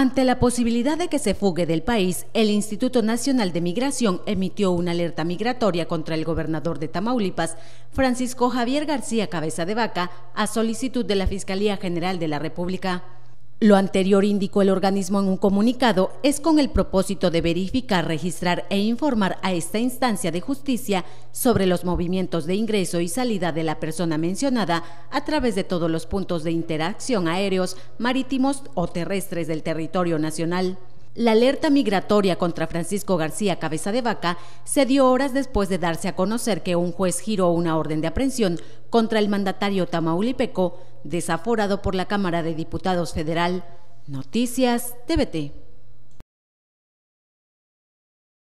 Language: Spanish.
Ante la posibilidad de que se fugue del país, el Instituto Nacional de Migración emitió una alerta migratoria contra el gobernador de Tamaulipas, Francisco Javier García Cabeza de Vaca, a solicitud de la Fiscalía General de la República. Lo anterior, indicó el organismo en un comunicado, es con el propósito de verificar, registrar e informar a esta instancia de justicia sobre los movimientos de ingreso y salida de la persona mencionada a través de todos los puntos de interacción aéreos, marítimos o terrestres del territorio nacional. La alerta migratoria contra Francisco García Cabeza de Vaca se dio horas después de darse a conocer que un juez giró una orden de aprehensión contra el mandatario tamaulipeco, desaforado por la Cámara de Diputados Federal. Noticias TVT.